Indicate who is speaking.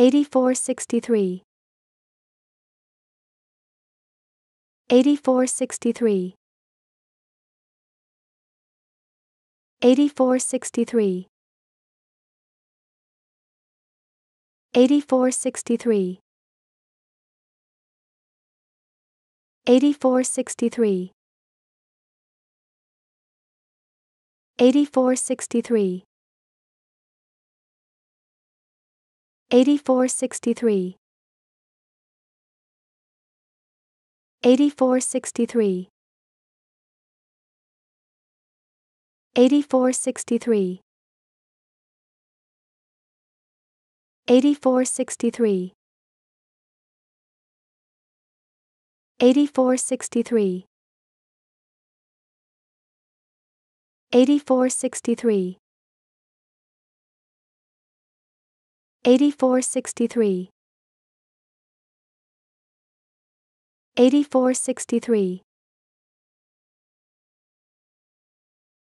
Speaker 1: 8463 8463 8463 8463 8463 8463 8463 8463 8463 8463 8463 8463 8463 8463